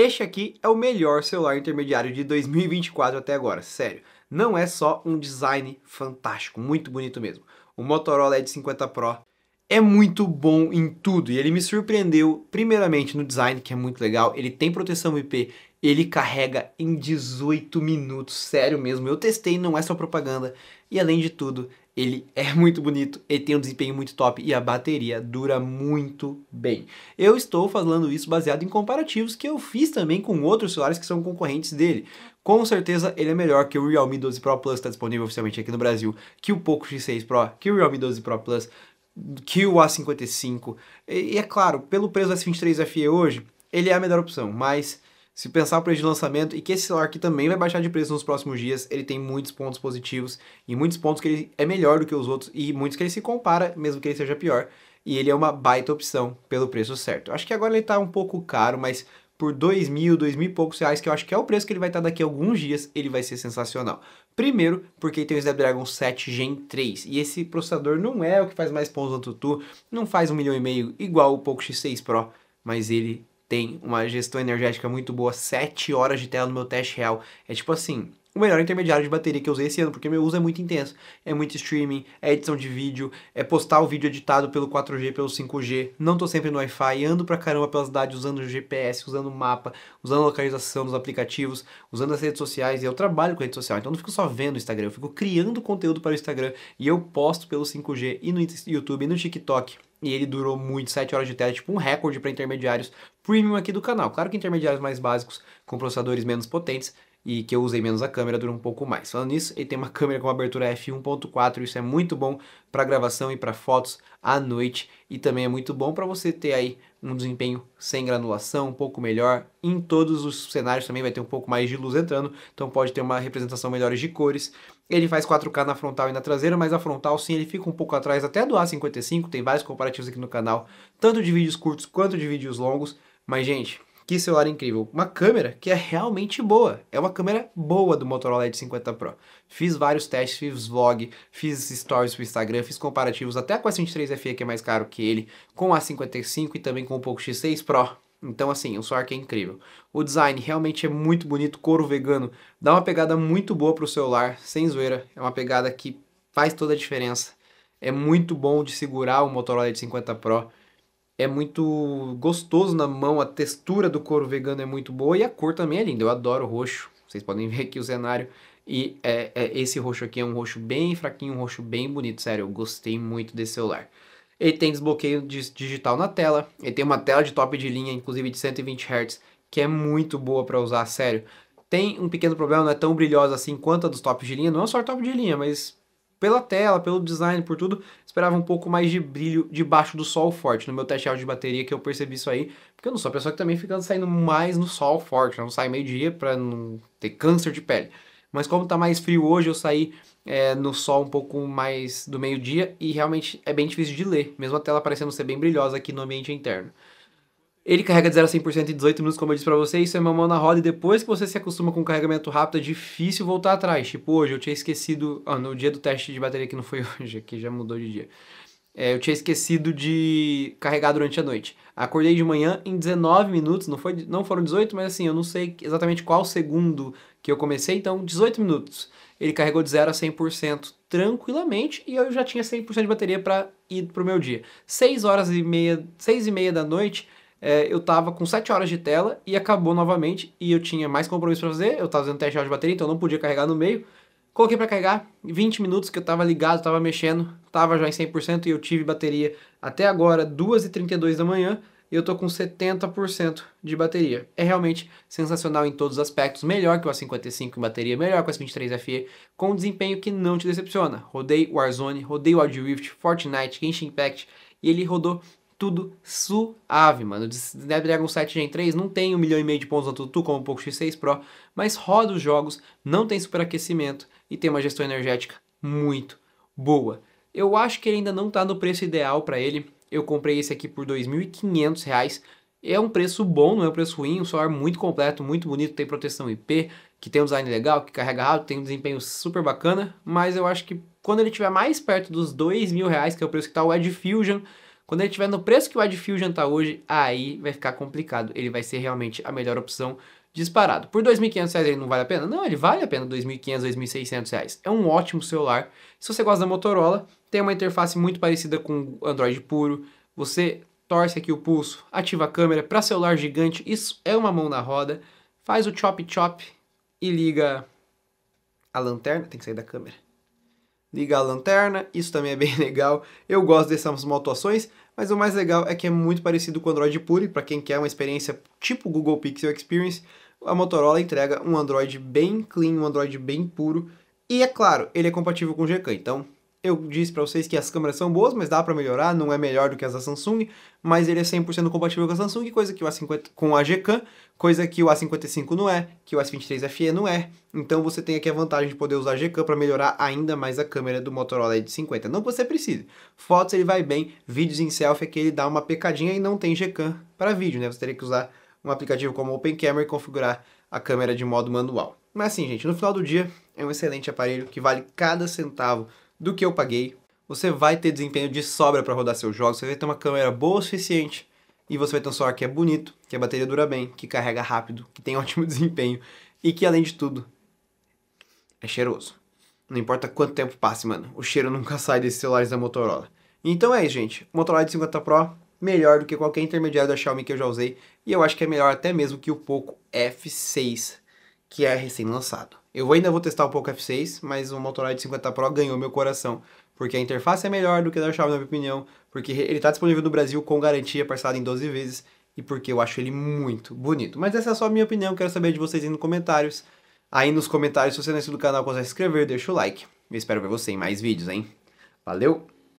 Este aqui é o melhor celular intermediário de 2024 até agora, sério. Não é só um design fantástico, muito bonito mesmo. O Motorola Edge 50 Pro é muito bom em tudo e ele me surpreendeu primeiramente no design, que é muito legal. Ele tem proteção IP, ele carrega em 18 minutos, sério mesmo. Eu testei, não é só propaganda. E além de tudo, ele é muito bonito, ele tem um desempenho muito top e a bateria dura muito bem. Eu estou falando isso baseado em comparativos que eu fiz também com outros celulares que são concorrentes dele. Com certeza ele é melhor que o Realme 12 Pro Plus, está disponível oficialmente aqui no Brasil, que o Poco X6 Pro, que o Realme 12 Pro Plus, que o A55. E é claro, pelo preço do S23 FE hoje, ele é a melhor opção, mas se pensar o preço de lançamento e que esse celular aqui também vai baixar de preço nos próximos dias, ele tem muitos pontos positivos e muitos pontos que ele é melhor do que os outros e muitos que ele se compara, mesmo que ele seja pior. E ele é uma baita opção pelo preço certo. Acho que agora ele está um pouco caro, mas por dois mil, dois mil e poucos reais, que eu acho que é o preço que ele vai estar tá daqui a alguns dias, ele vai ser sensacional. Primeiro, porque tem o Snapdragon 7 Gen 3, e esse processador não é o que faz mais pontos no Tutu, não faz um milhão e meio igual o Poco X6 Pro, mas ele tem uma gestão energética muito boa, 7 horas de tela no meu teste real. É tipo assim, o melhor intermediário de bateria que eu usei esse ano, porque meu uso é muito intenso. É muito streaming, é edição de vídeo, é postar o vídeo editado pelo 4G, pelo 5G. Não tô sempre no Wi-Fi, ando pra caramba pela cidade usando GPS, usando mapa, usando localização dos aplicativos, usando as redes sociais. E eu trabalho com rede social, então não fico só vendo o Instagram, eu fico criando conteúdo para o Instagram e eu posto pelo 5G e no YouTube e no TikTok e ele durou muito, 7 horas de tela, tipo um recorde para intermediários premium aqui do canal. Claro que intermediários mais básicos, com processadores menos potentes, e que eu usei menos a câmera dura um pouco mais. Falando nisso, ele tem uma câmera com abertura f1.4, isso é muito bom para gravação e para fotos à noite e também é muito bom para você ter aí um desempenho sem granulação, um pouco melhor. Em todos os cenários também vai ter um pouco mais de luz entrando, então pode ter uma representação melhor de cores. Ele faz 4K na frontal e na traseira, mas a frontal sim, ele fica um pouco atrás até do A55, tem vários comparativos aqui no canal, tanto de vídeos curtos quanto de vídeos longos. Mas gente, que celular é incrível! Uma câmera que é realmente boa. É uma câmera boa do Motorola Edge 50 Pro. Fiz vários testes, fiz vlog, fiz stories pro Instagram, fiz comparativos até com a 23 FE, que é mais caro que ele, com a 55 e também com o Poco X6 Pro. Então, assim, o celular é que é incrível. O design realmente é muito bonito, couro vegano. Dá uma pegada muito boa pro celular, sem zoeira. É uma pegada que faz toda a diferença. É muito bom de segurar o Motorola Edge 50 Pro é muito gostoso na mão, a textura do couro vegano é muito boa e a cor também é linda. Eu adoro roxo. Vocês podem ver aqui o cenário. E é, é, esse roxo aqui é um roxo bem fraquinho, um roxo bem bonito. Sério, eu gostei muito desse celular. Ele tem desbloqueio digital na tela. Ele tem uma tela de top de linha, inclusive de 120 Hz, que é muito boa para usar, sério. Tem um pequeno problema, não é tão brilhosa assim quanto a dos tops de linha. Não é só top de linha, mas pela tela, pelo design, por tudo, esperava um pouco mais de brilho debaixo do sol forte. No meu teste de bateria que eu percebi isso aí, porque eu não sou a pessoa que também fica saindo mais no sol forte, né? não sai meio-dia para não ter câncer de pele. Mas como tá mais frio hoje, eu saí é, no sol um pouco mais do meio-dia e realmente é bem difícil de ler, mesmo a tela parecendo ser bem brilhosa aqui no ambiente interno. Ele carrega de 0 a 100% em 18 minutos, como eu disse para você, isso é mamão na roda e depois que você se acostuma com o carregamento rápido é difícil voltar atrás. Tipo, hoje eu tinha esquecido, ah, no dia do teste de bateria que não foi hoje, que já mudou de dia. É, eu tinha esquecido de carregar durante a noite. Acordei de manhã em 19 minutos, não, foi, não foram 18, mas assim, eu não sei exatamente qual segundo que eu comecei, então 18 minutos. Ele carregou de 0 a 100% tranquilamente e eu já tinha 100% de bateria para ir pro meu dia. 6 horas e meia, 6 e meia da noite, é, eu tava com 7 horas de tela e acabou novamente e eu tinha mais compromisso para fazer, eu tava fazendo teste de bateria, então eu não podia carregar no meio. Coloquei para carregar 20 minutos que eu tava ligado, tava mexendo, tava já em 100% e eu tive bateria até agora 2h32 da manhã e eu tô com 70% de bateria. É realmente sensacional em todos os aspectos, melhor que o A55 em bateria, melhor que o S23FE, com um desempenho que não te decepciona. Rodei Warzone, rodei Wild Rift, Fortnite, Genshin Impact e ele rodou tudo suave, mano. O Snapdragon 7 Gen 3 não tem um milhão e meio de pontos no Tutu como o Poco X6 Pro, mas roda os jogos, não tem superaquecimento e tem uma gestão energética muito boa. Eu acho que ele ainda não está no preço ideal para ele. Eu comprei esse aqui por R$ 2.500. É um preço bom, não é um preço ruim, um celular muito completo, muito bonito, tem proteção IP, que tem um design legal, que carrega rápido, tem um desempenho super bacana, mas eu acho que quando ele estiver mais perto dos dois mil reais, que é o preço que está o Edfusion, quando ele estiver no preço que o Adfusion está hoje, aí vai ficar complicado. Ele vai ser realmente a melhor opção disparado. Por R$ 2.500 ele não vale a pena? Não, ele vale a pena R$ 2.500, R$ 2.600. É um ótimo celular. Se você gosta da Motorola, tem uma interface muito parecida com Android puro. Você torce aqui o pulso, ativa a câmera para celular gigante. Isso é uma mão na roda. Faz o chop chop e liga a lanterna. Tem que sair da câmera ligar a lanterna, isso também é bem legal. Eu gosto dessas motoações, mas o mais legal é que é muito parecido com o Android Pure, para quem quer uma experiência tipo Google Pixel Experience, a Motorola entrega um Android bem clean, um Android bem puro, e é claro, ele é compatível com o GK, então eu disse para vocês que as câmeras são boas, mas dá para melhorar, não é melhor do que as da Samsung, mas ele é 100% compatível com a Samsung, coisa que o A50 com a Gcam, coisa que o A55 não é, que o S23 FE não é. Então você tem aqui a vantagem de poder usar a Gcam para melhorar ainda mais a câmera do Motorola Edge 50. Não que você precise. Fotos ele vai bem, vídeos em selfie é que ele dá uma pecadinha e não tem Gcam para vídeo, né? Você teria que usar um aplicativo como Open Camera e configurar a câmera de modo manual. Mas assim, gente, no final do dia é um excelente aparelho que vale cada centavo do que eu paguei. Você vai ter desempenho de sobra para rodar seus jogos, você vai ter uma câmera boa o suficiente e você vai ter um celular que é bonito, que a bateria dura bem, que carrega rápido, que tem ótimo desempenho e que além de tudo é cheiroso. Não importa quanto tempo passe, mano, o cheiro nunca sai desses celulares da Motorola. Então é isso, gente. Motorola de 50 Pro melhor do que qualquer intermediário da Xiaomi que eu já usei e eu acho que é melhor até mesmo que o Poco F6, que é recém-lançado. Eu ainda vou testar um pouco o F6, mas o Motorola 50 Pro ganhou meu coração, porque a interface é melhor do que a da Xiaomi, na minha opinião, porque ele está disponível no Brasil com garantia parcelada em 12 vezes e porque eu acho ele muito bonito. Mas essa é só a minha opinião, quero saber de vocês aí nos comentários. Aí nos comentários, se você não é inscrito no canal, consegue se inscrever, deixa o like. Eu espero ver você em mais vídeos, hein? Valeu!